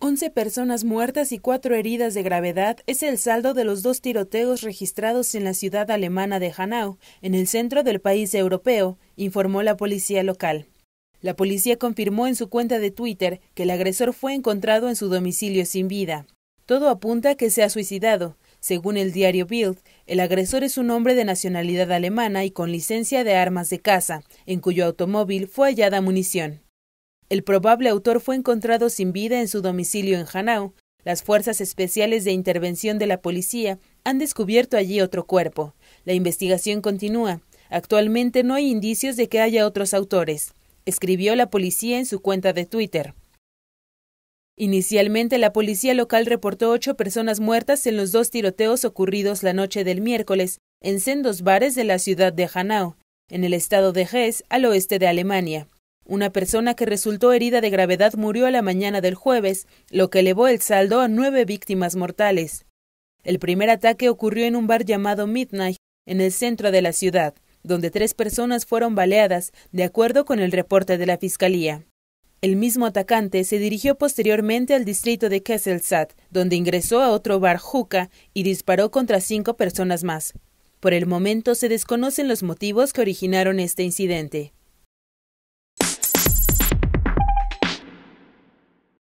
Once personas muertas y cuatro heridas de gravedad es el saldo de los dos tiroteos registrados en la ciudad alemana de Hanau, en el centro del país europeo, informó la policía local. La policía confirmó en su cuenta de Twitter que el agresor fue encontrado en su domicilio sin vida. Todo apunta a que se ha suicidado. Según el diario Bild, el agresor es un hombre de nacionalidad alemana y con licencia de armas de caza, en cuyo automóvil fue hallada munición. El probable autor fue encontrado sin vida en su domicilio en Hanau. Las fuerzas especiales de intervención de la policía han descubierto allí otro cuerpo. La investigación continúa. Actualmente no hay indicios de que haya otros autores, escribió la policía en su cuenta de Twitter. Inicialmente, la policía local reportó ocho personas muertas en los dos tiroteos ocurridos la noche del miércoles en sendos bares de la ciudad de Hanau, en el estado de Hesse, al oeste de Alemania. Una persona que resultó herida de gravedad murió a la mañana del jueves, lo que elevó el saldo a nueve víctimas mortales. El primer ataque ocurrió en un bar llamado Midnight, en el centro de la ciudad, donde tres personas fueron baleadas, de acuerdo con el reporte de la Fiscalía. El mismo atacante se dirigió posteriormente al distrito de Kesselsat, donde ingresó a otro bar Juca y disparó contra cinco personas más. Por el momento se desconocen los motivos que originaron este incidente.